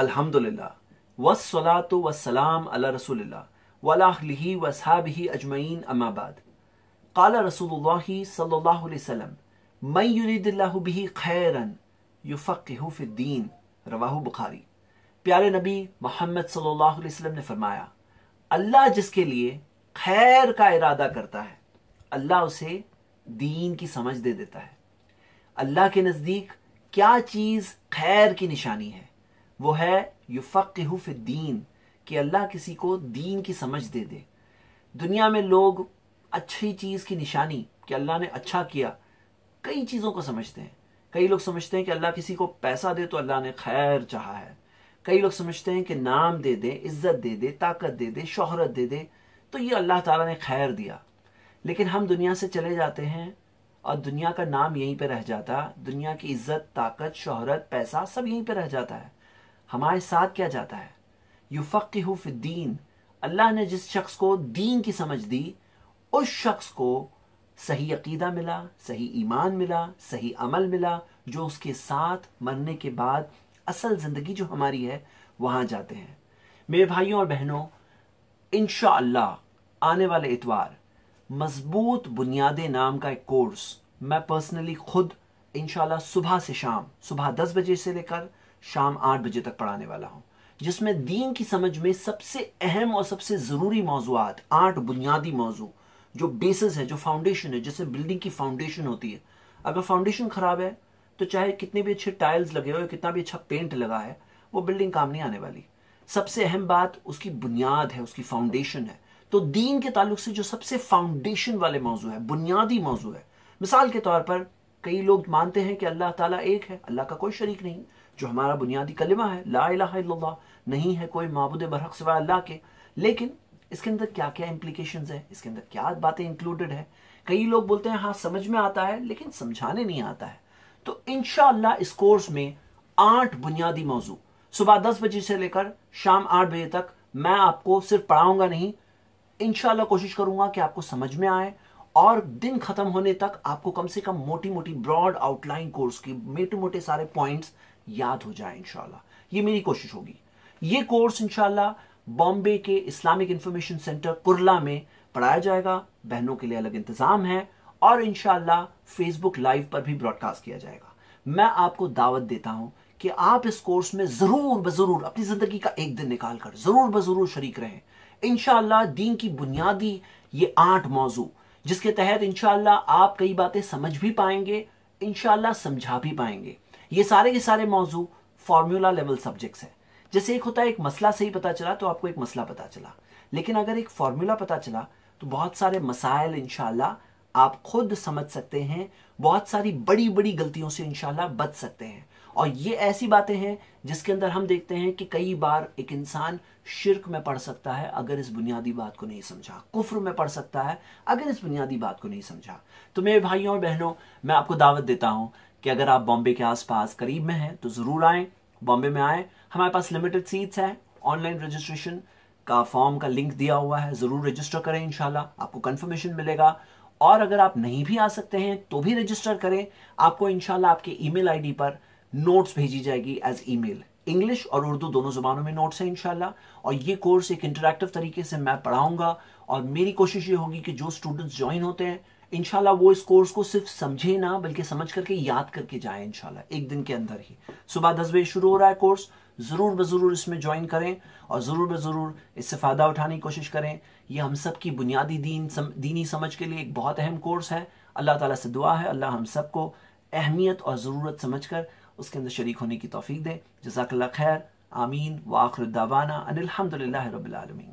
الحمد للہ ولاۃ وسلام اللہ رسول اللہ اما بعد کالا رسول اللہ صلی اللہ علیہ وسلم الدین بخاری پیارے نبی محمد صلی اللہ علیہ وسلم نے فرمایا اللہ جس کے لیے خیر کا ارادہ کرتا ہے اللہ اسے دین کی سمجھ دے دیتا ہے اللہ کے نزدیک کیا چیز خیر کی نشانی ہے وہ ہے یوفق الدین حف دین کہ اللہ کسی کو دین کی سمجھ دے دے دنیا میں لوگ اچھی چیز کی نشانی کہ اللہ نے اچھا کیا کئی چیزوں کو سمجھتے ہیں کئی لوگ سمجھتے ہیں کہ اللہ کسی کو پیسہ دے تو اللہ نے خیر چاہا ہے کئی لوگ سمجھتے ہیں کہ نام دے دے عزت دے دے طاقت دے دے شہرت دے دے تو یہ اللہ تعالیٰ نے خیر دیا لیکن ہم دنیا سے چلے جاتے ہیں اور دنیا کا نام یہیں پہ رہ جاتا دنیا کی عزت طاقت شہرت پیسہ سب یہیں پہ رہ جاتا ہے ہمارے ساتھ کیا جاتا ہے یو فی الدین اللہ نے جس شخص کو دین کی سمجھ دی اس شخص کو صحیح عقیدہ ملا صحیح ایمان ملا صحیح عمل ملا جو اس کے کے ساتھ مرنے بعد اصل زندگی جو ہماری ہے وہاں جاتے ہیں میرے بھائیوں اور بہنوں انشاءاللہ اللہ آنے والے اتوار مضبوط بنیاد نام کا ایک کورس میں پرسنلی خود انشاءاللہ صبح سے شام صبح دس بجے سے لے کر شام آٹھ بجے تک پڑھانے والا ہوں جس میں دین کی سمجھ میں سب سے اہم اور سب سے ضروری موضوعات آٹھ بنیادی موضوع جو بیسز ہے جو فاؤنڈیشن ہے بلڈنگ کی فاؤنڈیشن ہوتی ہے اگر فاؤنڈیشن خراب ہے تو چاہے کتنے بھی اچھے ٹائلز لگے ہو کتنا بھی اچھا پینٹ لگا ہے وہ بلڈنگ کام نہیں آنے والی سب سے اہم بات اس کی بنیاد ہے اس کی فاؤنڈیشن ہے تو دین کے تعلق سے جو سب سے فاؤنڈیشن والے موضوع ہے بنیادی موضوع ہے مثال کے طور پر کئی لوگ مانتے ہیں کہ اللہ تعالیٰ ایک ہے اللہ کا کوئی شریک نہیں جو ہمارا بنیادی کلمہ ہے لا الہ الا اللہ نہیں ہے کوئی معبود برحق سوائے اللہ کے لیکن اس کے اندر کیا کیا امپلیکیشنز ہیں اس کے اندر کیا باتیں انکلوڈڈ ہیں کئی لوگ بولتے ہیں ہاں سمجھ میں آتا ہے لیکن سمجھانے نہیں آتا ہے تو انشاءاللہ اس کورس میں آٹھ بنیادی موضوع صبح دس بجے سے لے کر شام آٹھ بجے تک میں آپ کو صرف پڑھاؤں گا نہیں انشاءاللہ کوشش کروں گا کہ آپ کو سمجھ میں آئے اور دن ختم ہونے تک آپ کو کم سے کم موٹی موٹی براڈ آؤٹ لائن کورس کی موٹے موٹے سارے پوائنٹس یاد ہو جائیں انشاءاللہ یہ میری کوشش ہوگی یہ کورس انشاءاللہ شاء بامبے کے اسلامک انفارمیشن سینٹر کرلا میں پڑھایا جائے گا بہنوں کے لیے الگ انتظام ہے اور انشاءاللہ فیس بک لائیو پر بھی براڈ کاسٹ کیا جائے گا میں آپ کو دعوت دیتا ہوں کہ آپ اس کورس میں ضرور بضرور اپنی زندگی کا ایک دن نکال کر ضرور بضرور شریک رہیں انشاءاللہ دین کی بنیادی یہ آٹھ موضوع جس کے تحت انشاءاللہ آپ کئی باتیں سمجھ بھی پائیں گے انشاءاللہ سمجھا بھی پائیں گے یہ سارے کے سارے موضوع فارمولا لیول سبجیکٹس ہیں جیسے ایک ہوتا ہے ایک مسئلہ صحیح پتا چلا تو آپ کو ایک مسئلہ پتا چلا لیکن اگر ایک فارمیولا پتا چلا تو بہت سارے مسائل انشاءاللہ آپ خود سمجھ سکتے ہیں بہت ساری بڑی بڑی غلطیوں سے انشاءاللہ بچ سکتے ہیں اور یہ ایسی باتیں ہیں جس کے اندر ہم دیکھتے ہیں کہ کئی بار ایک انسان شرک میں پڑھ سکتا ہے اگر اس بنیادی بات کو نہیں سمجھا کفر میں پڑھ سکتا ہے اگر اس بنیادی بات کو نہیں سمجھا تو میرے بھائیوں اور بہنوں میں آپ کو دعوت دیتا ہوں کہ اگر آپ بامبے کے آس پاس قریب میں ہیں تو ضرور آئیں بامبے میں آئیں ہمارے پاس لمیٹڈ سیٹس ہیں آن لائن رجسٹریشن کا فارم کا لنک دیا ہوا ہے ضرور رجسٹر کریں انشاءاللہ آپ کو کنفرمیشن ملے گا اور اگر آپ نہیں بھی آ سکتے ہیں تو بھی رجسٹر کریں آپ کو انشاءاللہ آپ کے ای میل آئی ڈی پر نوٹس بھیجی جائے گی ایز ای میل انگلش اور اردو دونوں زبانوں میں نوٹس ہیں انشاءاللہ اور یہ کورس ایک انٹریکٹو طریقے سے میں پڑھاؤں گا اور میری کوشش یہ ہوگی کہ جو اسٹوڈنٹس جوائن ہوتے ہیں انشاءاللہ وہ اس کورس کو صرف سمجھے نہ بلکہ سمجھ کر کے یاد کر کے جائیں انشاءاللہ ایک دن کے اندر ہی صبح دس بجے شروع ہو رہا ہے کورس ضرور بضرور اس میں جوائن کریں اور ضرور بضرور اس سے فائدہ اٹھانے کی کوشش کریں یہ ہم سب کی بنیادی دین دینی سمجھ کے لیے ایک بہت اہم کورس ہے اللہ تعالیٰ سے دعا ہے اللہ ہم سب کو اہمیت اور ضرورت سمجھ کر اس کے اندر شریک ہونے کی توفیق دے جزاک اللہ خیر آمین وآخر الدعوانا ان الحمدللہ رب العالمین